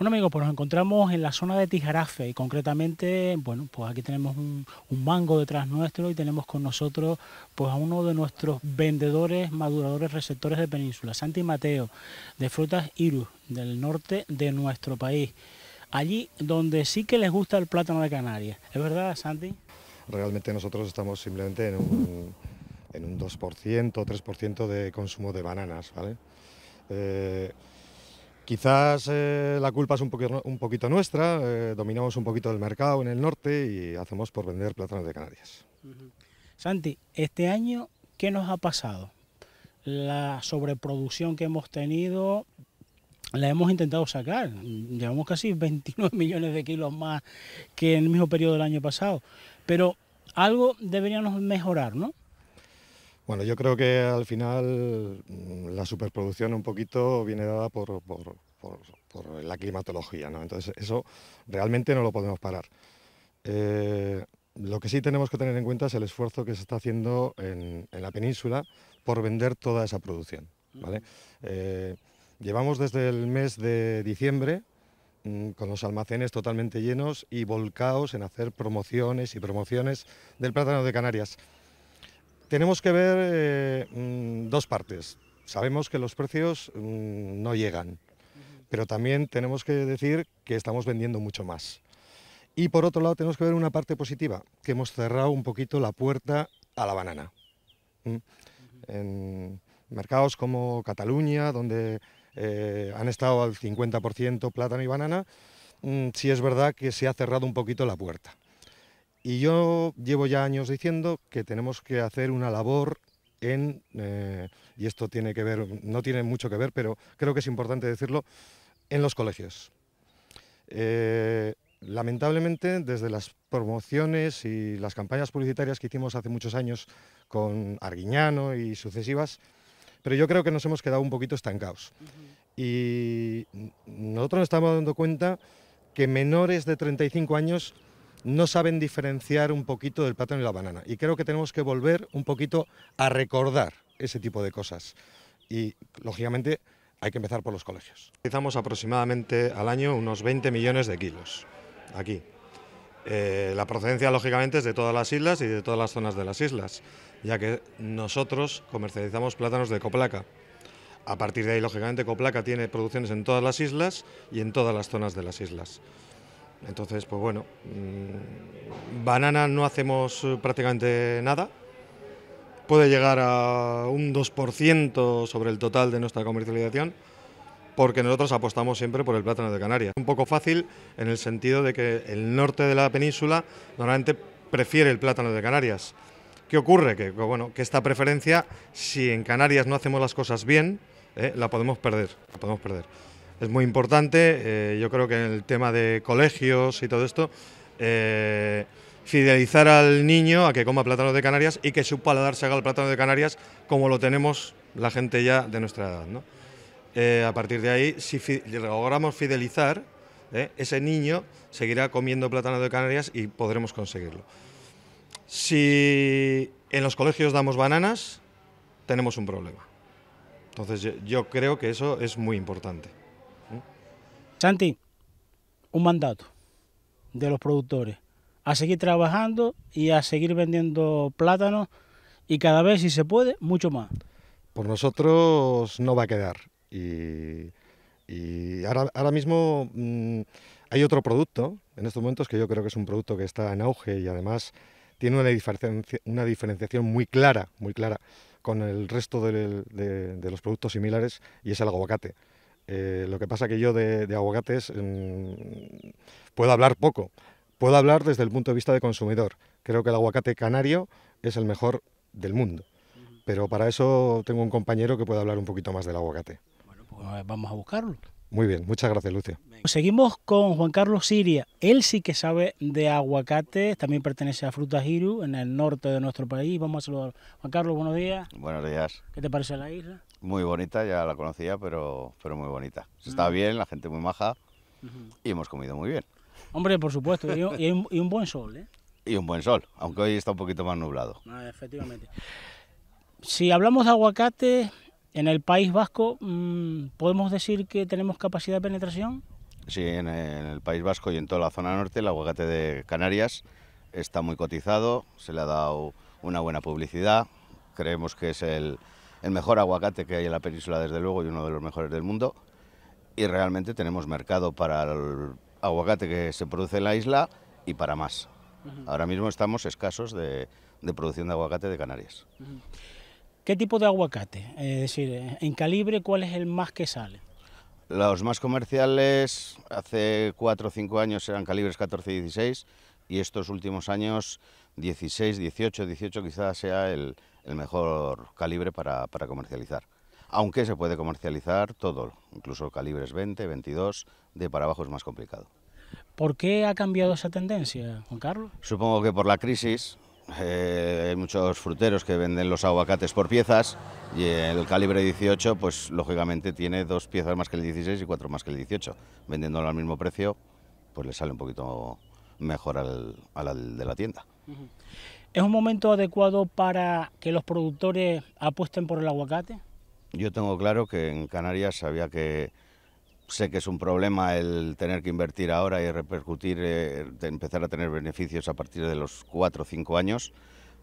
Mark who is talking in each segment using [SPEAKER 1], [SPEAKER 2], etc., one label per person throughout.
[SPEAKER 1] Bueno amigos, pues nos encontramos en la zona de Tijarafe y concretamente, bueno, pues aquí tenemos un, mango detrás nuestro y tenemos con nosotros pues a uno de nuestros vendedores, maduradores, receptores de península, Santi Mateo, de frutas Irus, del norte de nuestro país. Allí donde sí que les gusta el plátano de Canarias. ¿Es verdad, Santi?
[SPEAKER 2] Realmente nosotros estamos simplemente en un, en un 2%, 3% de consumo de bananas, ¿vale? Eh, Quizás eh, la culpa es un, poquito, nuestra, eh, dominamos un poquito del mercado en el norte y hacemos por vender plátanos de Canarias.
[SPEAKER 1] Santi, este año, ¿qué nos ha pasado? La sobreproducción que hemos tenido, la hemos intentado sacar. Llevamos casi 29 millones de kilos más que en el mismo periodo del año pasado. Pero algo deberíamos mejorar, ¿no?
[SPEAKER 2] Bueno, yo creo que al final mm, la superproducción un poquito viene dada por, la climatología, ¿no? Entonces eso realmente no lo podemos parar. Eh, lo que sí tenemos que tener en cuenta es el esfuerzo que se está haciendo en, la península por vender toda esa producción, eh, llevamos desde el mes de diciembre mm, con los almacenes totalmente llenos y volcaos en hacer promociones y promociones del plátano de Canarias. Tenemos que ver eh, mm, dos partes. Sabemos que los precios mm, no llegan, pero también tenemos que decir que estamos vendiendo mucho más. Y por otro lado tenemos que ver una parte positiva, que hemos cerrado un poquito la puerta a la banana. En mercados como Cataluña, donde eh, han estado al 50% plátano y banana, mm, sí es verdad que se ha cerrado un poquito la puerta. Y yo llevo ya años diciendo que tenemos que hacer una labor en, eh, y esto tiene que ver, no tiene mucho que ver, pero creo que es importante decirlo, en los colegios. Eh, lamentablemente, desde las promociones y las campañas publicitarias que hicimos hace muchos años con Arguiñano y sucesivas, pero yo creo que nos hemos quedado un poquito estancados. Y nosotros nos estamos dando cuenta que menores de 35 años no saben diferenciar un poquito del plátano y la banana. Y creo que tenemos que volver un poquito a recordar ese tipo de cosas. Y, lógicamente, hay que empezar por los colegios. Utilizamos aproximadamente al año unos 20 millones de kilos aquí. Eh, la procedencia, lógicamente, es de todas las islas y de todas las zonas de las islas, ya que nosotros comercializamos plátanos de coplaca. A partir de ahí, lógicamente, Coplaca tiene producciones en todas las islas y en todas las zonas de las islas. Entonces, pues bueno, mm, banana no hacemos eh, prácticamente nada. Puede llegar a un 2% sobre el total de nuestra comercialización, porque nosotros apostamos siempre por el plátano de Canarias. Un poco fácil en el sentido de que el norte de la península normalmente prefiere el plátano de Canarias. ¿Qué ocurre? Que, bueno, que esta preferencia, si en Canarias no hacemos las cosas bien, eh, la podemos perder. La podemos perder es muy importante. Eh, yo creo que en el tema de colegios y todo esto, eh, fidelizar al niño a que coma plátano de Canarias y que su paladar se haga el plátano de Canarias como lo tenemos la gente ya de nuestra edad. Eh, a partir de ahí, si logramos fidelizar, ese niño seguirá comiendo plátano de Canarias y podremos conseguirlo. Si en los colegios damos bananas, tenemos un problema. Entonces yo creo que eso es muy importante. Chanti,
[SPEAKER 1] un mandato de los productores. A seguir trabajando y a seguir vendiendo plátanos y cada vez, si se puede, mucho más.
[SPEAKER 2] Por nosotros no va a quedar. Y, ahora, mismo mm, hay otro producto en estos momentos que yo creo que es un producto que está en auge y además tiene una, una diferenciación muy clara, muy clara con el resto de, de, los productos similares y es el aguacate. Eh, lo que pasa que yo de, aguacates mm, puedo hablar poco. Puedo hablar desde el punto de vista de consumidor. Creo que el aguacate canario es el mejor del mundo. Pero para eso tengo un compañero que puede hablar un poquito más del aguacate. Bueno, pues vamos a buscarlo. Muy bien, muchas gracias, Lucio. Seguimos
[SPEAKER 1] con Juan Carlos Siria. Él sí que sabe de aguacate, también pertenece a Fruta hiru en el norte de nuestro país. Vamos a saludar. Juan Carlos, buenos días.
[SPEAKER 3] Buenos días.
[SPEAKER 1] ¿Qué te parece la isla?
[SPEAKER 3] muy bonita, ya la conocía, pero, pero muy bonita. Se mm. está bien, la gente muy maja y hemos comido muy bien.
[SPEAKER 1] Hombre, por supuesto, y, un, buen sol, ¿eh?
[SPEAKER 3] Y un buen sol, aunque hoy está un poquito más nublado.
[SPEAKER 1] Ah, efectivamente.
[SPEAKER 3] Si hablamos de aguacate,
[SPEAKER 1] en el País Vasco, mm, ¿podemos decir que tenemos capacidad de penetración?
[SPEAKER 3] Sí, en el País Vasco y en toda la zona norte, el aguacate de Canarias está muy cotizado, se le ha dado una buena publicidad, creemos que es el, el mejor aguacate que hay en la península, desde luego, y uno de los mejores del mundo. Y realmente tenemos mercado para el aguacate que se produce en la isla y para más. Ahora mismo estamos escasos de, producción de aguacate de Canarias.
[SPEAKER 1] ¿Qué tipo de aguacate? Es decir, en calibre, ¿cuál es el más que sale?
[SPEAKER 3] Los más comerciales hace 4 o 5 años eran calibres 14 y 16 y estos últimos años 16, 18, 18 quizás sea el, mejor calibre para, para, comercializar. Aunque se puede comercializar todo, incluso calibres 20, 22, de para abajo es más complicado.
[SPEAKER 1] ¿Por qué ha cambiado esa tendencia, Juan Carlos?
[SPEAKER 3] Supongo que por la crisis. Eh, hay muchos fruteros que venden los aguacates por piezas y el calibre 18, pues lógicamente tiene dos piezas más que el 16 y cuatro más que el 18. Vendiéndolo al mismo precio, pues le sale un poquito mejor al, al de la tienda.
[SPEAKER 1] ¿Es un momento adecuado para que los productores apuesten por el aguacate?
[SPEAKER 3] Yo tengo claro que en Canarias había que sé que es un problema el tener que invertir ahora y repercutir, eh, empezar a tener beneficios a partir de los cuatro o cinco años,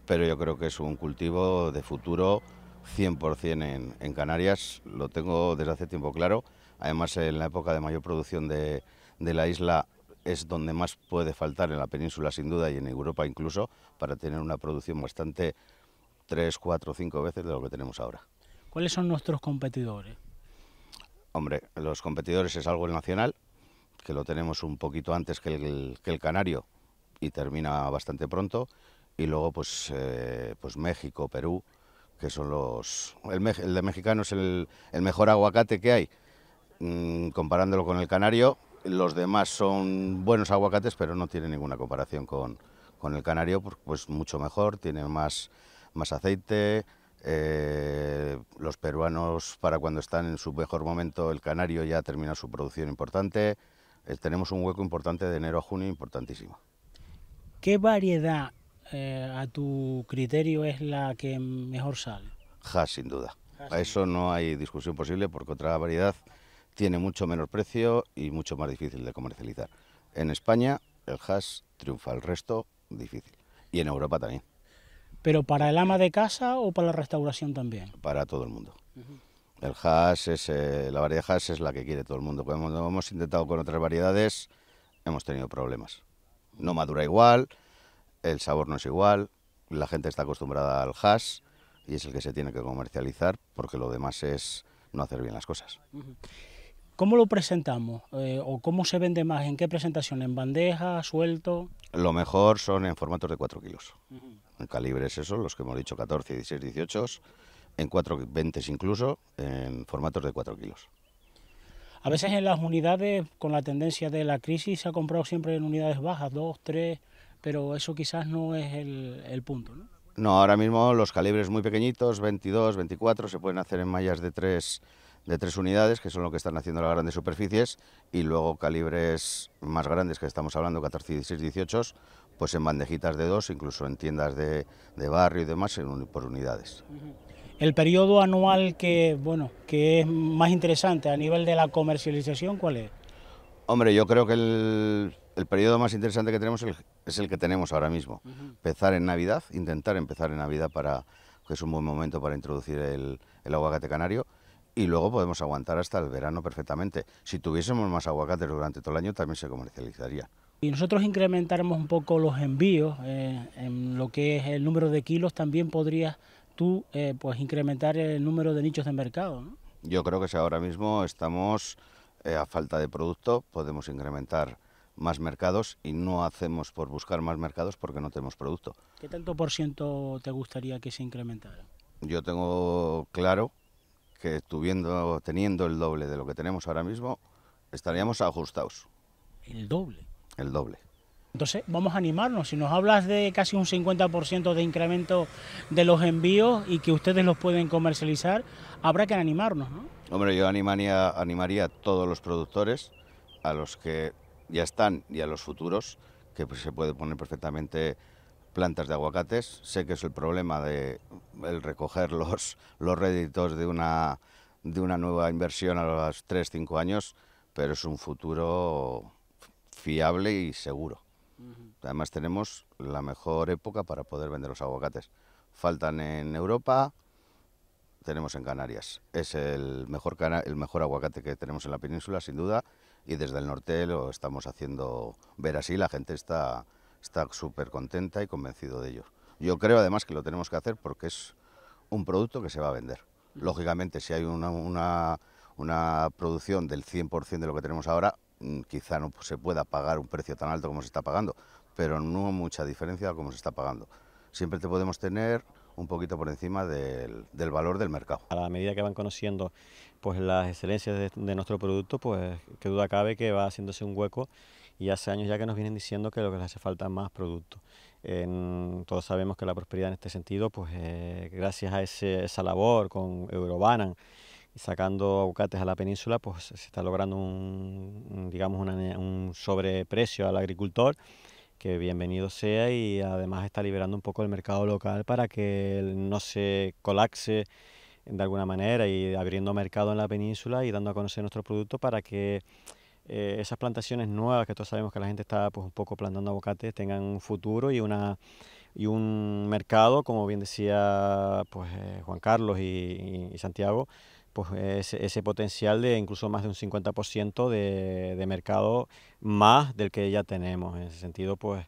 [SPEAKER 3] pero yo creo que es un cultivo de futuro 100% en, en Canarias, lo tengo desde hace tiempo claro. Además, en la época de mayor producción de la isla es donde más puede faltar en la península sin duda y en Europa incluso para tener una producción bastante tres, cuatro, cinco veces de lo que tenemos ahora.
[SPEAKER 1] ¿Cuáles son nuestros competidores?
[SPEAKER 3] Hombre, los competidores es algo el nacional, que lo tenemos un poquito antes que el, canario y termina bastante pronto, y luego pues, eh, pues México, Perú, que son los... El, de mexicano es el, mejor aguacate que hay, mm, comparándolo con el canario, los demás son buenos aguacates, pero no tienen ninguna comparación con, con el canario, pues mucho mejor, tiene más, más aceite. Eh, los peruanos, para cuando están en su mejor momento, el canario ya termina su producción importante. Eh, tenemos un hueco importante de enero a junio, importantísimo.
[SPEAKER 1] ¿Qué variedad, eh, a tu criterio, es la que mejor sale?
[SPEAKER 3] Ja, sin duda. ...a Eso no hay discusión posible, porque otra variedad tiene mucho menor precio y mucho más difícil de comercializar. En España el hash triunfa, el resto difícil. Y en Europa también.
[SPEAKER 1] ¿Pero para el ama de casa o para la restauración también?
[SPEAKER 3] Para todo el mundo. El hash, es, eh, la variedad hash es la que quiere todo el mundo. Cuando hemos, intentado con otras variedades, hemos tenido problemas. No madura igual, el sabor no es igual, la gente está acostumbrada al hash y es el que se tiene que comercializar porque lo demás es no hacer bien las cosas.
[SPEAKER 1] ¿Cómo lo presentamos? Eh, ¿O cómo se vende más? ¿En qué presentación? ¿En bandeja, suelto?
[SPEAKER 3] Lo mejor son en formatos de 4 kilos. En calibres esos, los que hemos dicho 14, 16, 18, en 4, 20 incluso, en formatos de 4 kilos.
[SPEAKER 1] A veces en las unidades, con la tendencia de la crisis, se ha comprado siempre en unidades bajas, 2, 3, pero eso quizás no es el, punto, ¿no?
[SPEAKER 3] No, ahora mismo los calibres muy pequeñitos, 22, 24, se pueden hacer en mallas de 3 de tres unidades, que son lo que están haciendo las grandes superficies, y luego calibres más grandes, que estamos hablando 14, 16, 18, pues en bandejitas de dos, incluso en tiendas de, barrio y demás, por unidades.
[SPEAKER 1] El periodo anual que, bueno, que es más interesante a nivel de la comercialización, ¿cuál es?
[SPEAKER 3] Hombre, yo creo que el, periodo más interesante que tenemos es el que tenemos ahora mismo. Empezar en Navidad, intentar empezar en Navidad para que es un buen momento para introducir el, el aguacate canario y luego podemos aguantar hasta el verano perfectamente. Si tuviésemos más aguacates durante todo el año también se comercializaría.
[SPEAKER 1] Y nosotros incrementaremos un poco los envíos, eh, en lo que es el número de kilos, también podrías tú eh, pues incrementar el número de nichos de mercado. ¿no?
[SPEAKER 3] Yo creo que si ahora mismo estamos eh, a falta de producto, podemos incrementar más mercados y no hacemos por buscar más mercados porque no tenemos producto.
[SPEAKER 1] ¿Qué tanto por ciento te gustaría que se incrementara?
[SPEAKER 3] Yo tengo claro que estuviendo teniendo el doble de lo que tenemos ahora mismo, estaríamos ajustados. ¿El doble? El doble.
[SPEAKER 1] Entonces, vamos a animarnos. Si nos hablas de casi un 50% de incremento de los envíos y que ustedes los pueden comercializar, habrá que animarnos, ¿no?
[SPEAKER 3] Hombre, yo animaría, animaría a todos los productores, a los que ya están y a los futuros, que pues, se puede poner perfectamente plantas de aguacates. Sé que es el problema de el recoger los, los réditos de una, de una nueva inversión a los 3-5 años, pero es un futuro fiable y seguro. Además tenemos la mejor época para poder vender los aguacates. Faltan en Europa, tenemos en Canarias. Es el mejor, el mejor aguacate que tenemos en la península, sin duda, y desde el norte lo estamos haciendo ver así, la gente está está súper contenta y convencido de ello. Yo creo además que lo tenemos que hacer porque es un producto que se va a vender. Mm. Lógicamente, si hay una, producción del 100% de lo que tenemos ahora, mm, quizá no se pueda pagar un precio tan alto como se está pagando, pero no mucha diferencia como se está pagando. Siempre te podemos tener un poquito por encima del, valor del mercado. A la medida que van conociendo
[SPEAKER 4] pues las excelencias de, nuestro producto, pues qué duda cabe que va haciéndose un hueco y hace años ya que nos vienen diciendo que lo que les hace falta es más productos. todos sabemos que la prosperidad en este sentido, pues eh, gracias a esa labor con Eurobanan y sacando aguacates a la península, pues se está logrando un, digamos, un sobreprecio al agricultor que bienvenido sea y además está liberando un poco el mercado local para que no se colapse de alguna manera y abriendo mercado en la península y dando a conocer nuestro producto para que eh, esas plantaciones nuevas que todos sabemos que la gente está pues un poco plantando abocates, tengan un futuro y una y un mercado, como bien decía pues, eh, Juan Carlos y, Santiago, pues ese, potencial de incluso más de un 50% de, de mercado más del que ya tenemos. En ese sentido, pues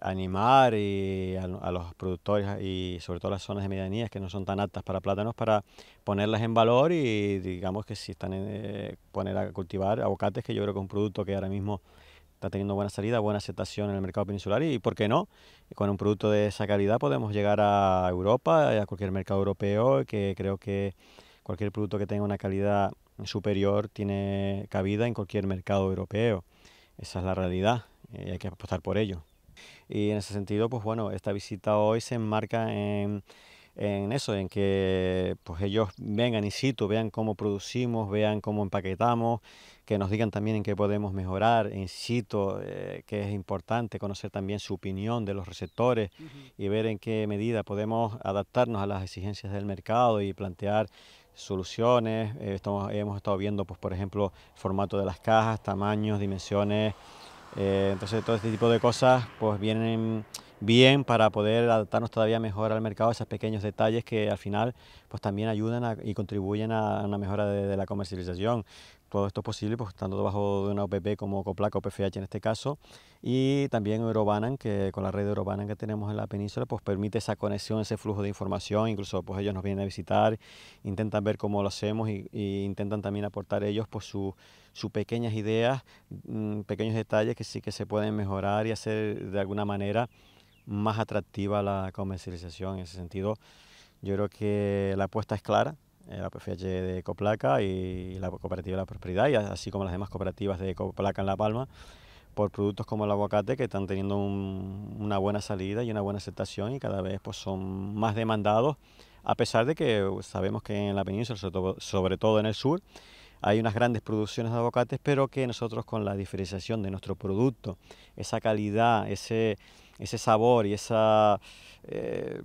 [SPEAKER 4] animar y a, los productores y sobre todo las zonas de medianías que no son tan altas para plátanos para ponerlas en valor y digamos que si están en, eh, poner a cultivar aguacates que yo creo que es un producto que ahora mismo está teniendo buena salida, buena aceptación en el mercado peninsular y, por qué no, con un producto de esa calidad podemos llegar a Europa, a cualquier mercado europeo, que creo que cualquier producto que tenga una calidad superior tiene cabida en cualquier mercado europeo. Esa es la realidad y hay que apostar por ello. Y en ese sentido, pues bueno, esta visita hoy se enmarca en, eso, en que pues ellos vengan in situ, vean cómo producimos, vean cómo empaquetamos, que nos digan también en qué podemos mejorar in situ, eh, que es importante conocer también su opinión de los receptores y ver en qué medida podemos adaptarnos a las exigencias del mercado y plantear soluciones. Eh, estamos, hemos estado viendo, pues, por ejemplo, formato de las cajas, tamaños, dimensiones eh, entonces todo este tipo de cosas pues vienen bien para poder adaptarnos todavía mejor al mercado, esos pequeños detalles que al final pues también ayudan y contribuyen a una mejora de la comercialización. Todo esto es posible pues, estando debajo de una OPP como Coplaca o PFH en este caso y también Eurobanan, que con la red de Eurobanan que tenemos en la península pues permite esa conexión, ese flujo de información, incluso pues ellos nos vienen a visitar, intentan ver cómo lo hacemos e intentan también aportar ellos pues sus pequeñas ideas, mm, pequeños detalles que sí que se pueden mejorar y hacer de alguna manera más atractiva la comercialización en ese sentido. Yo creo que la apuesta es clara, eh, la PFH de Coplaca y la Cooperativa de la Prosperidad, y así como las demás cooperativas de Coplaca en La Palma, por productos como el aguacate que están teniendo una buena salida y una buena aceptación y cada vez pues, son más demandados, a pesar de que sabemos que en la península, sobre todo, en el sur, hay unas grandes producciones de aguacates, pero que nosotros con la diferenciación de nuestro producto, esa calidad, ese, ese sabor y ese eh,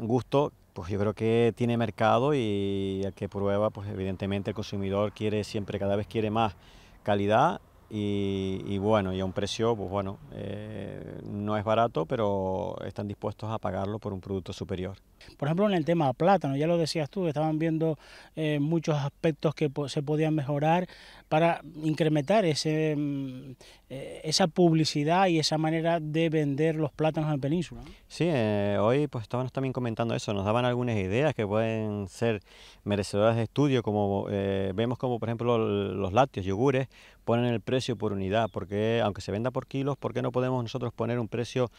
[SPEAKER 4] gusto pues, yo creo que tiene mercado y el que prueba, pues evidentemente el consumidor quiere siempre, cada vez quiere más calidad y, bueno, y a un precio, pues bueno, eh, no es barato, pero están dispuestos a pagarlo por un producto superior.
[SPEAKER 1] Por ejemplo, en el tema de plátano, ya lo decías tú, estaban viendo eh, muchos aspectos que se podían mejorar para incrementar ese, mm, eh, esa publicidad y esa manera de vender los plátanos en Península.
[SPEAKER 4] Sí, eh, hoy pues estábamos también comentando eso, nos daban algunas ideas que pueden ser merecedoras de estudio, como vemos como por ejemplo los lácteos, yogures, ponen el precio por unidad, porque aunque se venda por kilos, ¿por qué no podemos nosotros poner un precio,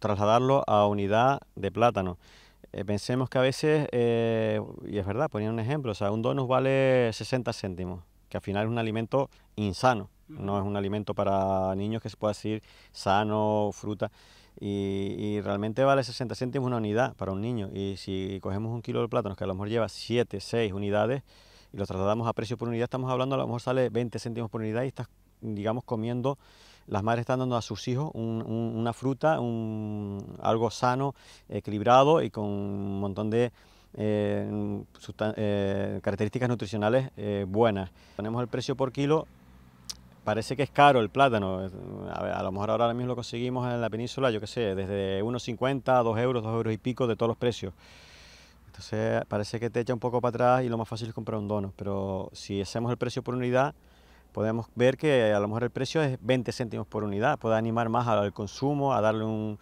[SPEAKER 4] trasladarlo a unidad de plátano? Eh, pensemos que a veces, eh, y es verdad, ponía un ejemplo, o sea, un donus vale 60 céntimos, que al final es un alimento insano, no es un alimento para niños que se pueda decir sano, fruta, y, y, realmente vale 60 céntimos una unidad para un niño, y si cogemos un kilo de plátanos que a lo mejor lleva 7, 6 unidades, y lo trasladamos a precio por unidad, estamos hablando a lo mejor sale 20 céntimos por unidad y estás, digamos, comiendo las madres están dando a sus hijos una fruta, un, algo sano, equilibrado y con un montón de eh, eh, características nutricionales eh, buenas. Ponemos el precio por kilo, parece que es caro el plátano, a, lo mejor ahora mismo lo conseguimos en la península, yo qué sé, desde 1,50 a 2 euros, 2 euros y pico de todos los precios. Entonces parece que te echa un poco para atrás y lo más fácil es comprar un dono, pero si hacemos el precio por unidad, podemos ver que a lo mejor el precio es 20 céntimos por unidad, puede animar más al consumo, a darle un,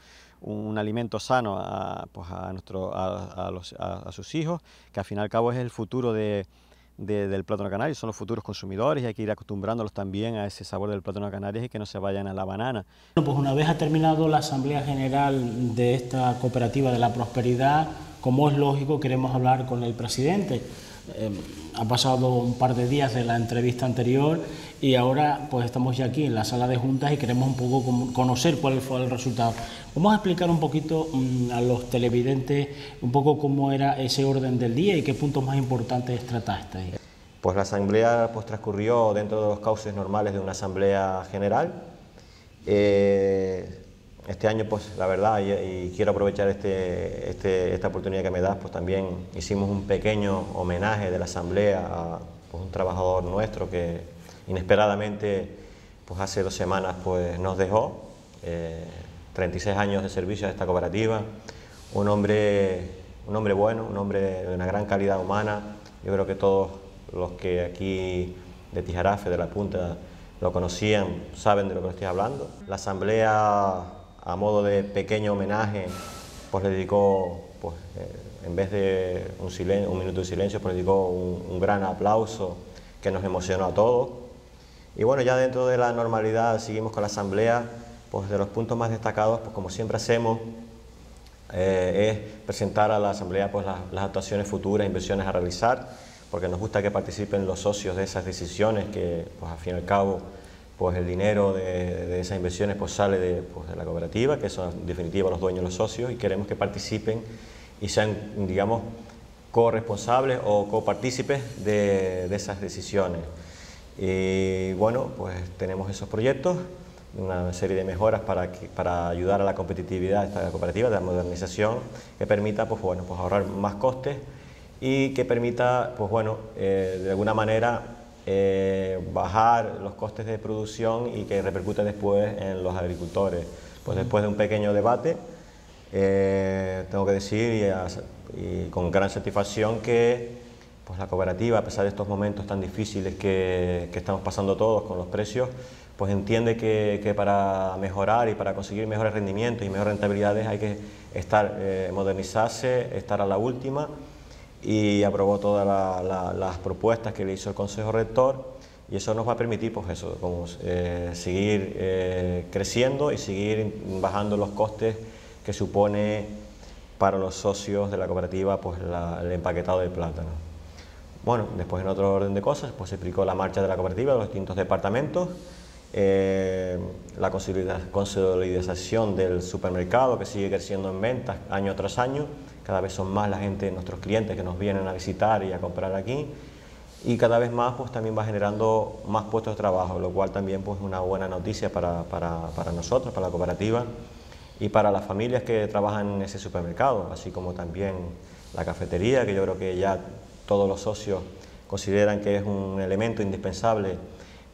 [SPEAKER 4] alimento sano a, pues, nuestro, a, sus hijos, que al fin y al cabo es el futuro del plátano canario, son los futuros consumidores y hay que ir acostumbrándolos también a ese sabor del plátano canario y que no se vayan a la banana. Bueno, pues una vez ha terminado la Asamblea General de esta
[SPEAKER 1] Cooperativa de la Prosperidad, como es lógico, queremos hablar con el presidente. Em, ha pasado un par de días de la entrevista anterior y ahora pues estamos ya aquí en la sala de juntas y queremos un poco conocer cuál fue el resultado. Vamos a explicar un poquito mm, a los televidentes un poco cómo era ese orden del día y qué puntos más importantes
[SPEAKER 4] trataste. Pues la asamblea pues, transcurrió dentro de los cauces normales de una asamblea general. Eh, este año, pues la verdad, y, quiero aprovechar este, este, esta oportunidad que me das, pues también hicimos un pequeño homenaje de la Asamblea a pues, un trabajador nuestro que inesperadamente, pues hace dos semanas, pues nos dejó. 36 eh, años de servicio a esta cooperativa, un hombre, un hombre bueno, un hombre de una gran calidad humana. Yo creo que todos los que aquí de Tijarafe, de la Punta, lo conocían, saben de lo que estoy hablando. La asamblea a modo de pequeño homenaje, pues le dedicó, pues, eh, en vez de un, un minuto de silencio, pues le dedicó un, gran aplauso que nos emocionó a todos. Y bueno, ya dentro de la normalidad seguimos con la asamblea, pues de los puntos más destacados, pues como siempre hacemos, eh, es presentar a la asamblea pues, las, actuaciones futuras, inversiones a realizar, porque nos gusta que participen los socios de esas decisiones que, pues al fin y al cabo, pues el dinero de, esas inversiones pues sale pues, de, la cooperativa, que son en definitiva los dueños, los socios, y queremos que participen y sean, digamos, corresponsables o copartícipes de, esas decisiones. Y bueno, pues tenemos esos proyectos, una serie de mejoras para, para ayudar a la competitividad de esta cooperativa, de la modernización, que permita pues, bueno, pues ahorrar más costes y que permita, pues bueno, eh, de alguna manera eh, bajar los costes de producción y que repercute después en los agricultores. Pues después de un pequeño debate, eh, tengo que decir y, con gran satisfacción que pues la cooperativa, a pesar de estos momentos tan difíciles que, que estamos pasando todos con los precios, pues entiende que, que, para mejorar y para conseguir mejores rendimientos y mejores rentabilidades hay que estar, eh, modernizarse, estar a la última y aprobó todas las propuestas que le hizo el Consejo Rector y eso nos va a permitir pues eso, como, eh, seguir eh, creciendo y seguir bajando los costes que supone para los socios de la cooperativa pues el empaquetado de plátano. Bueno, después en otro orden de cosas pues se explicó la marcha de la cooperativa, los distintos departamentos, eh, la consolidación del supermercado que sigue creciendo en ventas año tras año, cada vez son más la gente, nuestros clientes que nos vienen a visitar y a comprar aquí y cada vez más pues también va generando más puestos de trabajo, lo cual también pues es una buena noticia para, para, para, nosotros, para la cooperativa y para las familias que trabajan en ese supermercado, así como también la cafetería, que yo creo que ya todos los socios consideran que es un elemento indispensable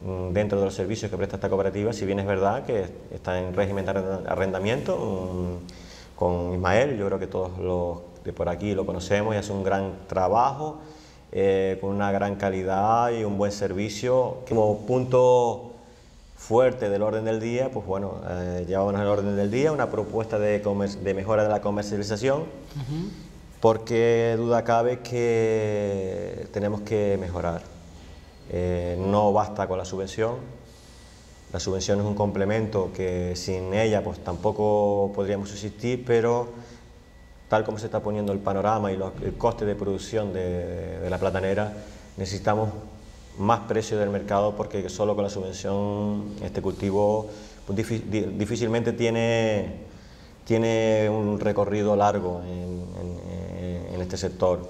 [SPEAKER 4] mm, dentro de los servicios que presta esta cooperativa, si bien es verdad que está en régimen de arrendamiento, mm, con Ismael, yo creo que todos los de por aquí lo conocemos y hace un gran trabajo, eh, con una gran calidad y un buen servicio. Como punto fuerte del orden del día, pues bueno, eh, llevamos al orden del día una propuesta de, mejora de la comercialización, porque duda cabe que tenemos que mejorar. Eh, no basta con la subvención, la subvención es un complemento que sin ella pues tampoco podríamos subsistir, pero tal como se está poniendo el panorama y el coste de producción de, la platanera, necesitamos más precio del mercado porque solo con la subvención este cultivo pues, difícilmente tiene, un recorrido largo en, este sector.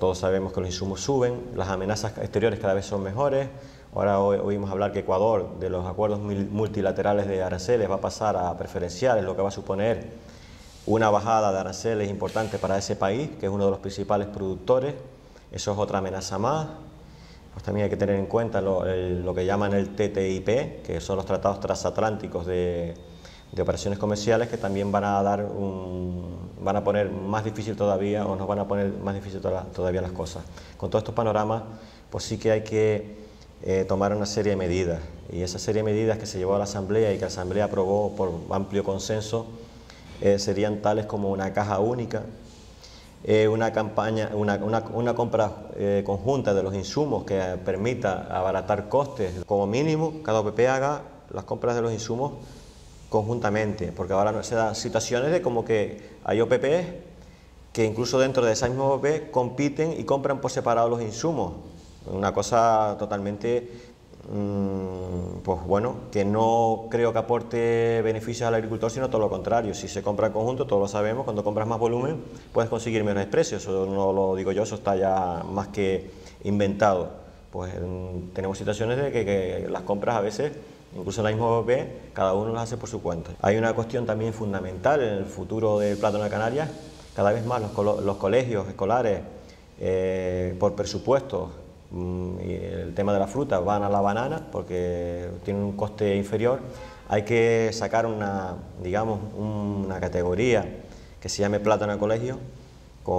[SPEAKER 4] todos sabemos que los insumos suben, las amenazas exteriores cada vez son mejores, Ahora hoy, oímos hablar que Ecuador, de los acuerdos multilaterales de aranceles, va a pasar a preferenciales, lo que va a suponer una bajada de aranceles importante para ese país, que es uno de los principales productores. Eso es otra amenaza más. Pues también hay que tener en cuenta lo, que llaman el TTIP, que son los tratados transatlánticos de, de operaciones comerciales, que también van a dar un, van a poner más difícil todavía, o nos van a poner más difícil todavía las cosas. Con todos estos panoramas, pues sí que hay que eh, tomar una serie de medidas. Y esa serie de medidas que se llevó a la Asamblea y que la Asamblea aprobó por amplio consenso eh, serían tales como una caja única, eh, una, campaña, una, compra conjunta de los insumos que permita abaratar costes. Como mínimo, cada OPP haga las compras de los insumos conjuntamente, porque ahora se dan situaciones de como que hay OPPs que incluso dentro de esa misma OPP compiten y compran por separado los insumos una cosa totalmente, mm, pues bueno, que no creo que aporte beneficios al agricultor, sino todo lo contrario. Si se compra en conjunto, todos lo sabemos, cuando compras más volumen puedes conseguir menos precios. Eso no lo digo yo, eso está ya más que inventado. Pues mm, tenemos situaciones de que, las compras a veces incluso en la misma OP, cada uno las hace por su cuenta. Hay una cuestión también fundamental en el futuro del plátano de Canarias, cada vez más los, colegios escolares, eh, por presupuestos, Mm, el tema de la fruta van a la banana porque tiene un coste inferior. Hay que sacar una, digamos, una categoría que se llame plátano colegio con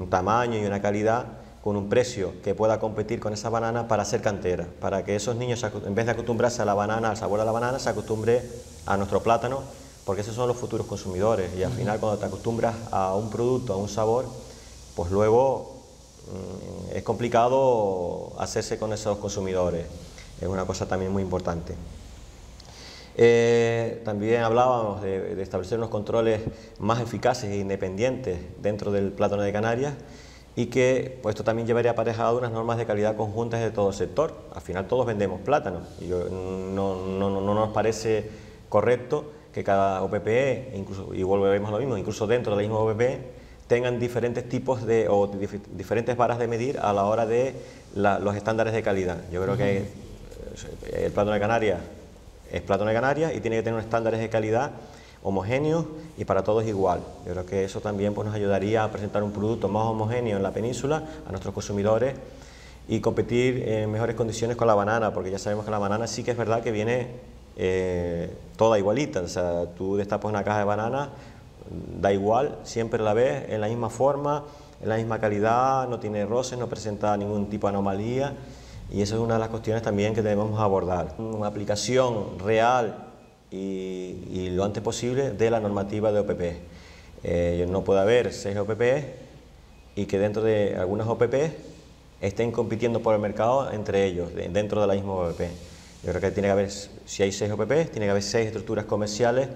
[SPEAKER 4] un tamaño y una calidad con un precio que pueda competir con esa banana para hacer cantera, para que esos niños, en vez de acostumbrarse a la banana, al sabor de la banana, se acostumbre a nuestro plátano, porque esos son los futuros consumidores y al final cuando te acostumbras a un producto, a un sabor, pues luego Mm, es complicado hacerse con esos consumidores, es una cosa también muy importante. Eh, también hablábamos de, establecer unos controles más eficaces e independientes dentro del plátano de Canarias y que pues, esto también llevaría aparejado unas normas de calidad conjuntas de todo el sector. Al final todos vendemos plátano y mm, no, nos parece correcto que cada OPPE, incluso, y volvemos a lo mismo, incluso dentro del mismo misma OPPE, tengan diferentes tipos de, o diferentes varas de medir a la hora de los estándares de calidad. Yo creo que
[SPEAKER 3] eh,
[SPEAKER 4] el plátano de Canarias es plátano de Canarias y tiene que tener unos estándares de calidad homogéneos y para todos igual. Yo creo que eso también pues, nos ayudaría a presentar un producto más homogéneo en la península a nuestros consumidores y competir en mejores condiciones con la banana, porque ya sabemos que la banana sí que es verdad que viene eh, toda igualita. O sea, tú destapas una caja de banana da igual, siempre la ves en la misma forma, en la misma calidad, no tiene roces, no presenta ningún tipo de anomalía y esa es una de las cuestiones también que debemos abordar. Una aplicación real y, lo antes posible de la normativa de OPP. Eh, no puede haber seis OPP y que dentro de algunas OPP estén compitiendo por el mercado entre ellos, dentro de la misma OPP. Yo creo que tiene que haber, si hay seis OPP, tiene que haber seis estructuras comerciales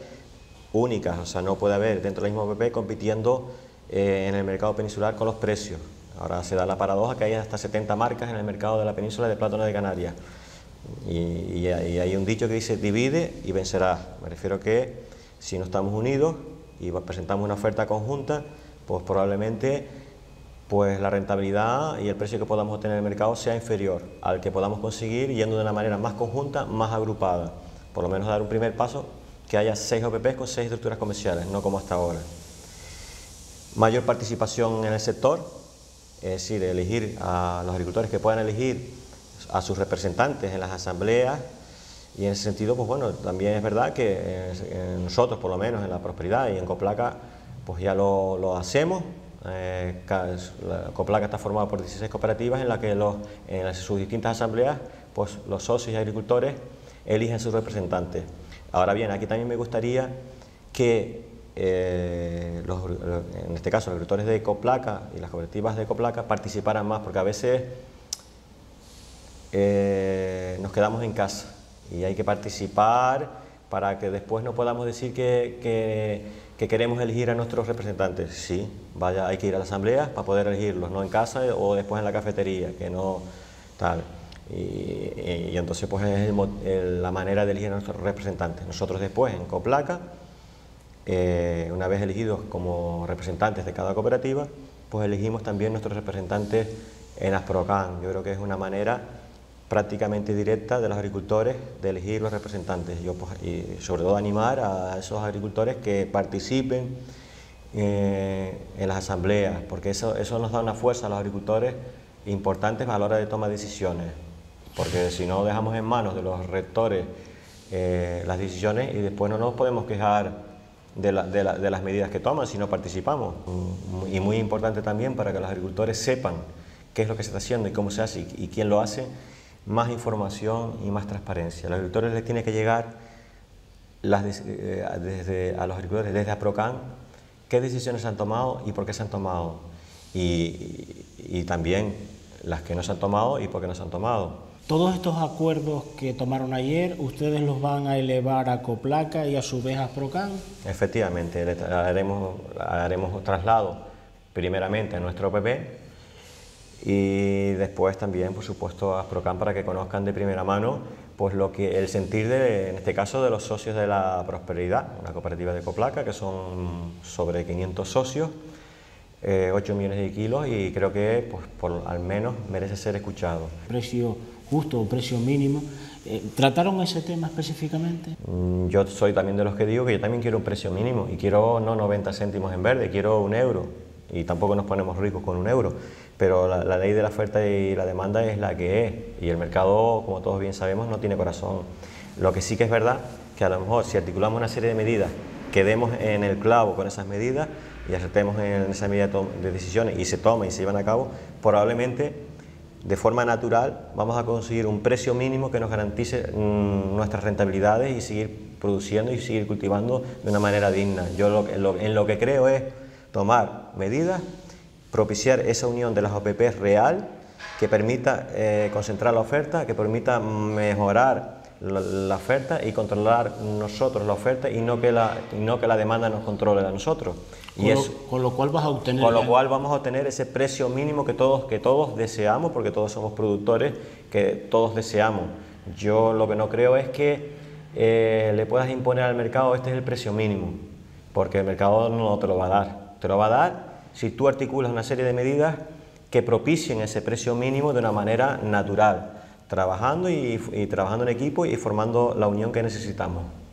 [SPEAKER 4] únicas, o sea, no puede haber dentro del mismo PP... compitiendo eh, en el mercado peninsular con los precios. Ahora se da la paradoja que hay hasta 70 marcas en el mercado de la península de plátano de Canarias. Y, hay un dicho que dice divide y vencerá... Me refiero que si no estamos unidos y pues, presentamos una oferta conjunta, pues probablemente pues la rentabilidad y el precio que podamos obtener en el mercado sea inferior al que podamos conseguir yendo de una manera más conjunta, más agrupada. Por lo menos dar un primer paso que haya seis OPPs con seis estructuras comerciales, no como hasta ahora. Mayor participación en el sector, es decir, elegir a los agricultores que puedan elegir a sus representantes en las asambleas y en ese sentido, pues bueno, también es verdad que nosotros, por lo menos en la prosperidad y en Coplaca, pues ya lo, hacemos. Eh, Coplaca está formada por 16 cooperativas en las que en sus distintas asambleas, pues los socios y agricultores eligen sus representantes. Ahora bien, aquí también me gustaría que eh, los, en este caso los agricultores de Ecoplaca y las cooperativas de Ecoplaca participaran más, porque a veces eh, nos quedamos en casa y hay que participar para que después no podamos decir que, queremos elegir a nuestros representantes. Sí, vaya, hay que ir a la asamblea para poder elegirlos, no en casa o después en la cafetería, que no tal. Eh, y, entonces pues es la manera de elegir a nuestros representantes. Nosotros después en Coplaca, eh, una vez elegidos como representantes de cada cooperativa, pues elegimos también nuestros representantes en Asprocan. Yo creo que es una manera prácticamente directa de los agricultores de elegir los representantes. Pues, y sobre todo animar a esos agricultores que participen eh, en las asambleas, porque eso, eso nos da una fuerza a los agricultores importantes a la hora de tomar decisiones porque si no dejamos en manos de los rectores eh, las decisiones y después no nos podemos quejar de, las medidas que toman si no participamos. Y muy importante también para que los agricultores sepan qué es lo que se está haciendo y cómo se hace y, quién lo hace, más información y más transparencia. A los agricultores les tiene que llegar eh, desde, a los agricultores desde APROCAN qué decisiones han tomado y por qué se han tomado. y también las que no se han tomado y por qué no se han tomado.
[SPEAKER 1] Todos estos acuerdos que tomaron ayer, ¿ustedes los van a elevar a Coplaca y a su vez a Procan?
[SPEAKER 4] Efectivamente, haremos, haremos traslado primeramente a nuestro PP y después también, por supuesto, a Procan para que conozcan de primera mano pues lo que el sentir de, en este caso de los socios de la prosperidad, una cooperativa de Coplaca que son sobre 500 socios. 8 eh, millones de kilos y creo que pues, por, al menos merece ser escuchado. Precio justo o precio mínimo. Eh, ¿Trataron ese tema específicamente? Mm, yo soy también de los que digo que yo también quiero un precio mínimo y quiero no 90 céntimos en verde, quiero un euro y tampoco nos ponemos ricos con un euro. Pero la, ley de la oferta y la demanda es la que es y el mercado, como todos bien sabemos, no tiene corazón. Lo que sí que es verdad que a lo mejor si articulamos una serie de medidas, quedemos en el clavo con esas medidas y acertemos en esa medida de decisiones y se toman y se llevan a cabo, probablemente de forma natural vamos a conseguir un precio mínimo que nos garantice mm, nuestras rentabilidades y seguir produciendo y seguir cultivando de una manera digna. Yo lo, en, lo, que creo es tomar medidas, propiciar esa unión de las OPP real que permita eh, concentrar la oferta, que permita mejorar la, oferta y controlar nosotros la oferta y no que la, no que la demanda nos controle a nosotros. y lo, es, con lo cual vas a obtener... lo cual vamos a obtener ese precio mínimo que todos, que todos deseamos, porque todos somos productores, que todos deseamos. Yo lo que no creo es que eh, le puedas imponer al mercado este es el precio mínimo, porque el mercado no te lo va a dar. Te lo va a dar si tú articulas una serie de medidas que propicien ese precio mínimo de una manera natural trabajando y, trabajando en equipo y formando la unión que necesitamos.